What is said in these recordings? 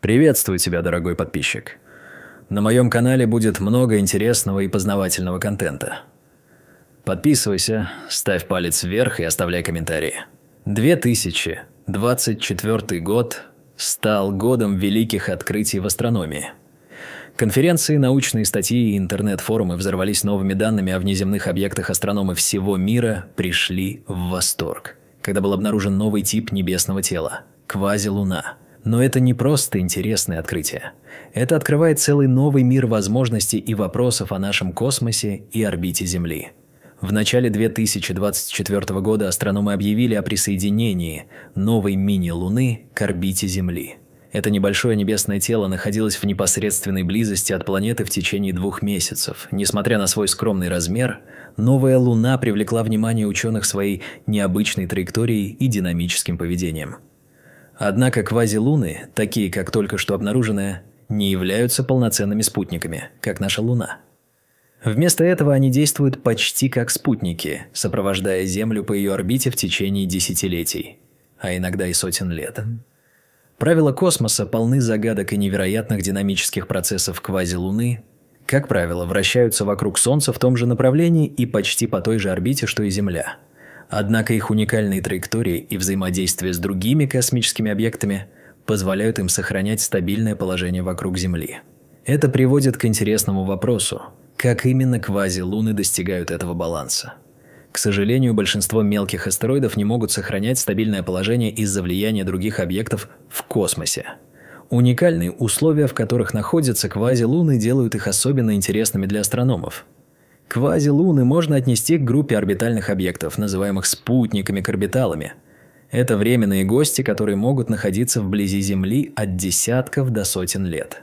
Приветствую тебя, дорогой подписчик. На моем канале будет много интересного и познавательного контента. Подписывайся, ставь палец вверх и оставляй комментарии. 2024 год стал годом великих открытий в астрономии. Конференции, научные статьи и интернет-форумы взорвались новыми данными о внеземных объектах астрономы всего мира пришли в восторг, когда был обнаружен новый тип небесного тела – квазилуна – но это не просто интересное открытие. Это открывает целый новый мир возможностей и вопросов о нашем космосе и орбите Земли. В начале 2024 года астрономы объявили о присоединении новой мини-Луны к орбите Земли. Это небольшое небесное тело находилось в непосредственной близости от планеты в течение двух месяцев. Несмотря на свой скромный размер, новая Луна привлекла внимание ученых своей необычной траекторией и динамическим поведением – Однако квазилуны, такие как только что обнаруженная, не являются полноценными спутниками, как наша Луна. Вместо этого они действуют почти как спутники, сопровождая Землю по ее орбите в течение десятилетий, а иногда и сотен лет. Правила космоса полны загадок и невероятных динамических процессов квазилуны, как правило, вращаются вокруг Солнца в том же направлении и почти по той же орбите, что и Земля – Однако их уникальные траектории и взаимодействие с другими космическими объектами позволяют им сохранять стабильное положение вокруг Земли. Это приводит к интересному вопросу, как именно квазилуны достигают этого баланса. К сожалению, большинство мелких астероидов не могут сохранять стабильное положение из-за влияния других объектов в космосе. Уникальные условия, в которых находятся квазилуны, делают их особенно интересными для астрономов. Квазилуны можно отнести к группе орбитальных объектов, называемых спутниками к Это временные гости, которые могут находиться вблизи Земли от десятков до сотен лет.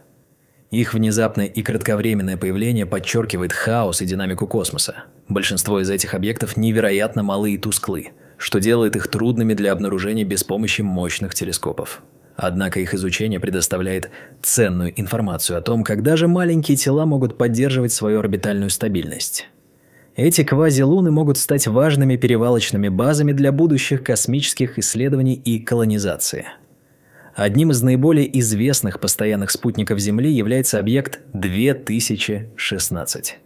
Их внезапное и кратковременное появление подчеркивает хаос и динамику космоса. Большинство из этих объектов невероятно малы и тусклы, что делает их трудными для обнаружения без помощи мощных телескопов. Однако их изучение предоставляет ценную информацию о том, когда же маленькие тела могут поддерживать свою орбитальную стабильность. Эти квазилуны могут стать важными перевалочными базами для будущих космических исследований и колонизации. Одним из наиболее известных постоянных спутников Земли является объект 2016,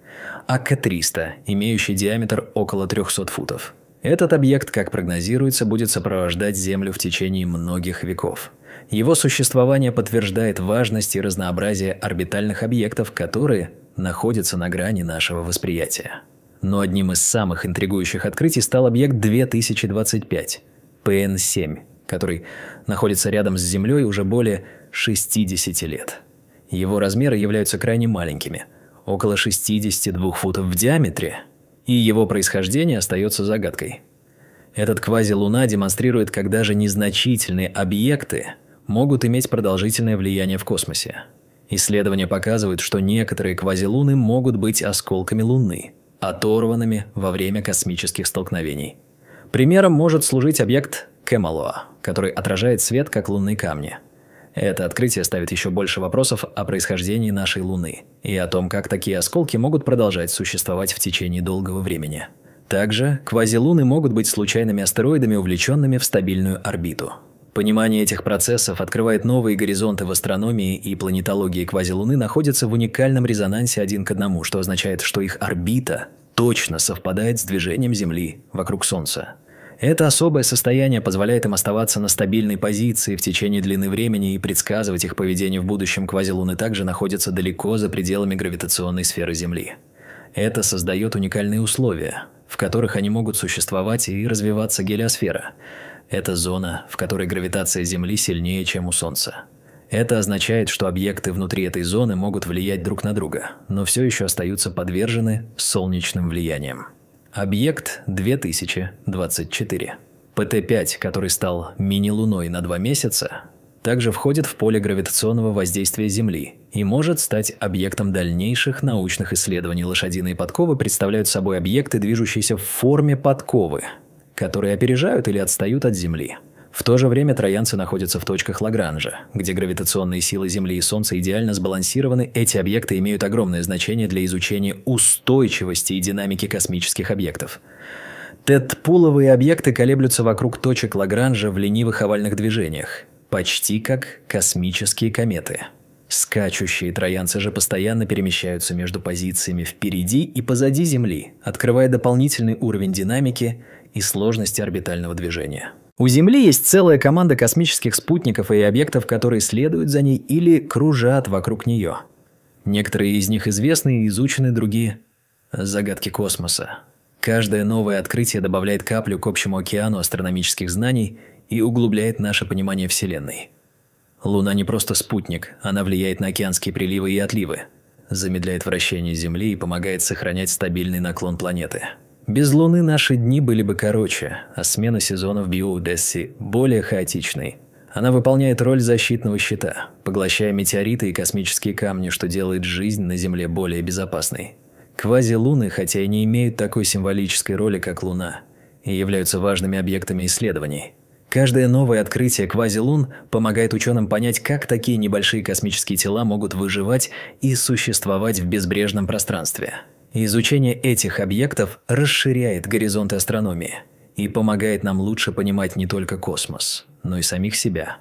АК-300, имеющий диаметр около 300 футов. Этот объект, как прогнозируется, будет сопровождать Землю в течение многих веков. Его существование подтверждает важность и разнообразие орбитальных объектов, которые находятся на грани нашего восприятия. Но одним из самых интригующих открытий стал объект 2025 – ПН-7, который находится рядом с Землей уже более 60 лет. Его размеры являются крайне маленькими – около 62 футов в диаметре, и его происхождение остается загадкой – этот квазилуна демонстрирует, как даже незначительные объекты могут иметь продолжительное влияние в космосе. Исследования показывают, что некоторые квазилуны могут быть осколками Луны, оторванными во время космических столкновений. Примером может служить объект Кэмалоа, который отражает свет как лунные камни. Это открытие ставит еще больше вопросов о происхождении нашей Луны и о том, как такие осколки могут продолжать существовать в течение долгого времени. Также квазилуны могут быть случайными астероидами, увлеченными в стабильную орбиту – Понимание этих процессов открывает новые горизонты в астрономии и планетологии квазилуны находятся в уникальном резонансе один к одному, что означает, что их орбита точно совпадает с движением Земли вокруг Солнца. Это особое состояние позволяет им оставаться на стабильной позиции в течение длины времени и предсказывать их поведение в будущем квазилуны также находятся далеко за пределами гравитационной сферы Земли. Это создает уникальные условия, в которых они могут существовать и развиваться гелиосфера – это зона, в которой гравитация Земли сильнее, чем у Солнца. Это означает, что объекты внутри этой зоны могут влиять друг на друга, но все еще остаются подвержены солнечным влияниям. Объект 2024. ПТ-5, который стал мини-луной на два месяца, также входит в поле гравитационного воздействия Земли и может стать объектом дальнейших научных исследований. Лошадиные подковы представляют собой объекты, движущиеся в форме подковы, которые опережают или отстают от Земли. В то же время троянцы находятся в точках Лагранжа, где гравитационные силы Земли и Солнца идеально сбалансированы, эти объекты имеют огромное значение для изучения устойчивости и динамики космических объектов. Тетпуловые объекты колеблются вокруг точек Лагранжа в ленивых овальных движениях, почти как космические кометы. Скачущие троянцы же постоянно перемещаются между позициями впереди и позади Земли, открывая дополнительный уровень динамики и сложности орбитального движения. У Земли есть целая команда космических спутников и объектов, которые следуют за ней или кружат вокруг нее. Некоторые из них известны и изучены, другие – загадки космоса. Каждое новое открытие добавляет каплю к общему океану астрономических знаний и углубляет наше понимание Вселенной. Луна не просто спутник, она влияет на океанские приливы и отливы, замедляет вращение Земли и помогает сохранять стабильный наклон планеты. Без Луны наши дни были бы короче, а смена сезонов Биоудесси более хаотичной. Она выполняет роль защитного щита, поглощая метеориты и космические камни, что делает жизнь на Земле более безопасной. Квазилуны, хотя и не имеют такой символической роли, как Луна, и являются важными объектами исследований. Каждое новое открытие квазилун помогает ученым понять, как такие небольшие космические тела могут выживать и существовать в безбрежном пространстве. Изучение этих объектов расширяет горизонты астрономии и помогает нам лучше понимать не только космос, но и самих себя.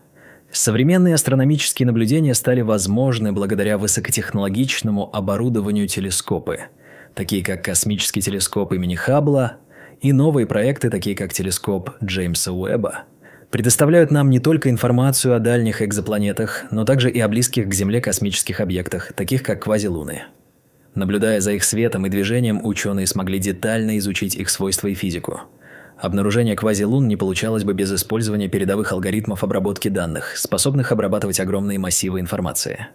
Современные астрономические наблюдения стали возможны благодаря высокотехнологичному оборудованию телескопы, такие как космический телескоп имени Хаббла и новые проекты, такие как телескоп Джеймса Уэбба предоставляют нам не только информацию о дальних экзопланетах, но также и о близких к Земле космических объектах, таких как квазилуны. Наблюдая за их светом и движением, ученые смогли детально изучить их свойства и физику. Обнаружение квазилун не получалось бы без использования передовых алгоритмов обработки данных, способных обрабатывать огромные массивы информации.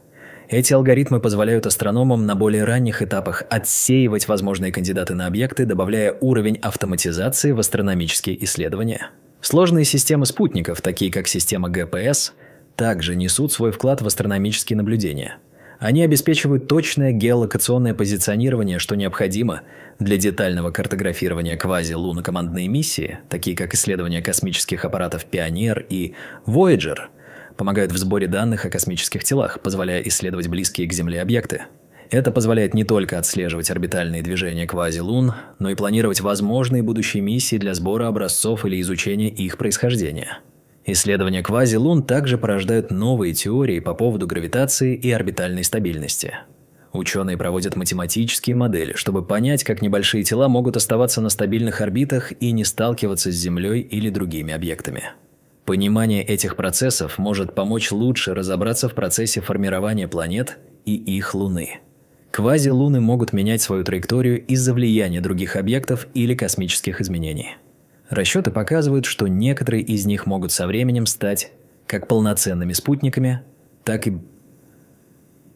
Эти алгоритмы позволяют астрономам на более ранних этапах отсеивать возможные кандидаты на объекты, добавляя уровень автоматизации в астрономические исследования. Сложные системы спутников, такие как система ГПС, также несут свой вклад в астрономические наблюдения – они обеспечивают точное геолокационное позиционирование, что необходимо для детального картографирования квази-лунокомандной миссии, такие как исследования космических аппаратов «Пионер» и Вояджер, помогают в сборе данных о космических телах, позволяя исследовать близкие к Земле объекты. Это позволяет не только отслеживать орбитальные движения квази-лун, но и планировать возможные будущие миссии для сбора образцов или изучения их происхождения. Исследования квазилун также порождают новые теории по поводу гравитации и орбитальной стабильности. Ученые проводят математические модели, чтобы понять, как небольшие тела могут оставаться на стабильных орбитах и не сталкиваться с Землей или другими объектами. Понимание этих процессов может помочь лучше разобраться в процессе формирования планет и их Луны. Квазилуны могут менять свою траекторию из-за влияния других объектов или космических изменений. Расчеты показывают, что некоторые из них могут со временем стать как полноценными спутниками, так и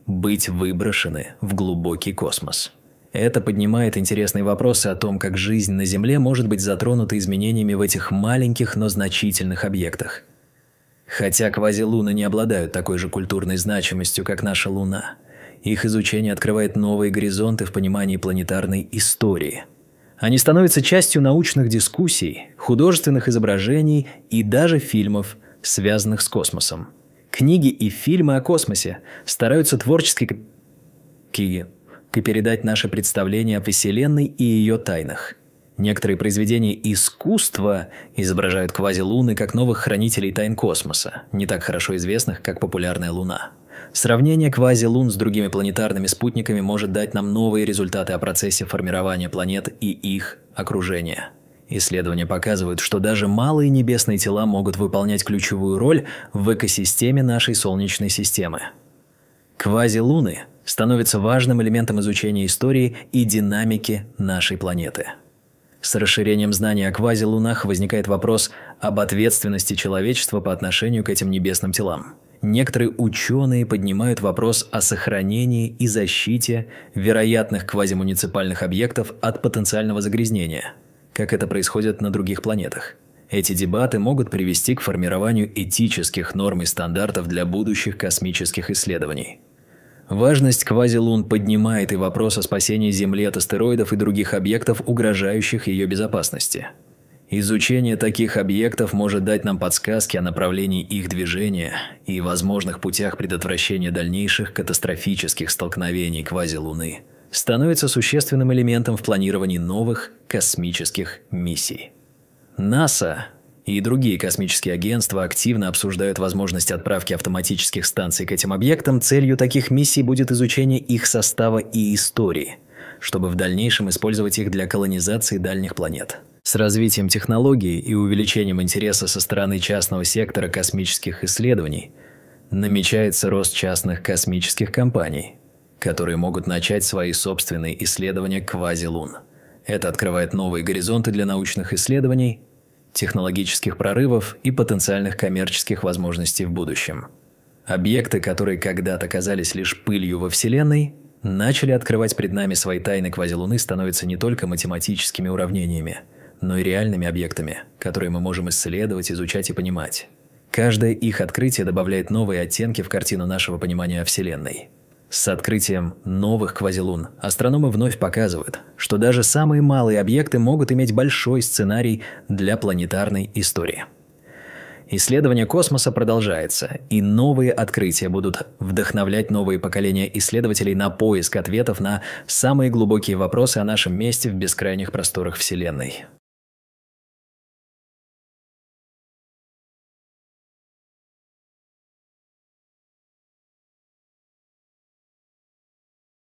быть выброшены в глубокий космос. Это поднимает интересные вопросы о том, как жизнь на Земле может быть затронута изменениями в этих маленьких, но значительных объектах. Хотя квазилуны не обладают такой же культурной значимостью, как наша Луна, их изучение открывает новые горизонты в понимании планетарной истории – они становятся частью научных дискуссий, художественных изображений и даже фильмов, связанных с космосом. Книги и фильмы о космосе стараются творчески и передать наше представление о Вселенной и ее тайнах. Некоторые произведения искусства изображают квазилуны как новых хранителей тайн космоса, не так хорошо известных, как популярная Луна. Сравнение квазилун с другими планетарными спутниками может дать нам новые результаты о процессе формирования планет и их окружения. Исследования показывают, что даже малые небесные тела могут выполнять ключевую роль в экосистеме нашей Солнечной системы. Квазилуны становятся важным элементом изучения истории и динамики нашей планеты. С расширением знаний о квазилунах возникает вопрос об ответственности человечества по отношению к этим небесным телам некоторые ученые поднимают вопрос о сохранении и защите вероятных квазимуниципальных объектов от потенциального загрязнения, как это происходит на других планетах. Эти дебаты могут привести к формированию этических норм и стандартов для будущих космических исследований. Важность квазилун поднимает и вопрос о спасении Земли от астероидов и других объектов, угрожающих ее безопасности – Изучение таких объектов может дать нам подсказки о направлении их движения и возможных путях предотвращения дальнейших катастрофических столкновений квазилуны. Становится существенным элементом в планировании новых космических миссий. НАСА и другие космические агентства активно обсуждают возможность отправки автоматических станций к этим объектам. Целью таких миссий будет изучение их состава и истории, чтобы в дальнейшем использовать их для колонизации дальних планет. С развитием технологий и увеличением интереса со стороны частного сектора космических исследований намечается рост частных космических компаний, которые могут начать свои собственные исследования квазилун. Это открывает новые горизонты для научных исследований, технологических прорывов и потенциальных коммерческих возможностей в будущем. Объекты, которые когда-то казались лишь пылью во Вселенной, начали открывать пред нами свои тайны квазилуны становятся не только математическими уравнениями – но и реальными объектами, которые мы можем исследовать, изучать и понимать. Каждое их открытие добавляет новые оттенки в картину нашего понимания о Вселенной. С открытием новых квазилун астрономы вновь показывают, что даже самые малые объекты могут иметь большой сценарий для планетарной истории. Исследование космоса продолжается, и новые открытия будут вдохновлять новые поколения исследователей на поиск ответов на самые глубокие вопросы о нашем месте в бескрайних просторах Вселенной.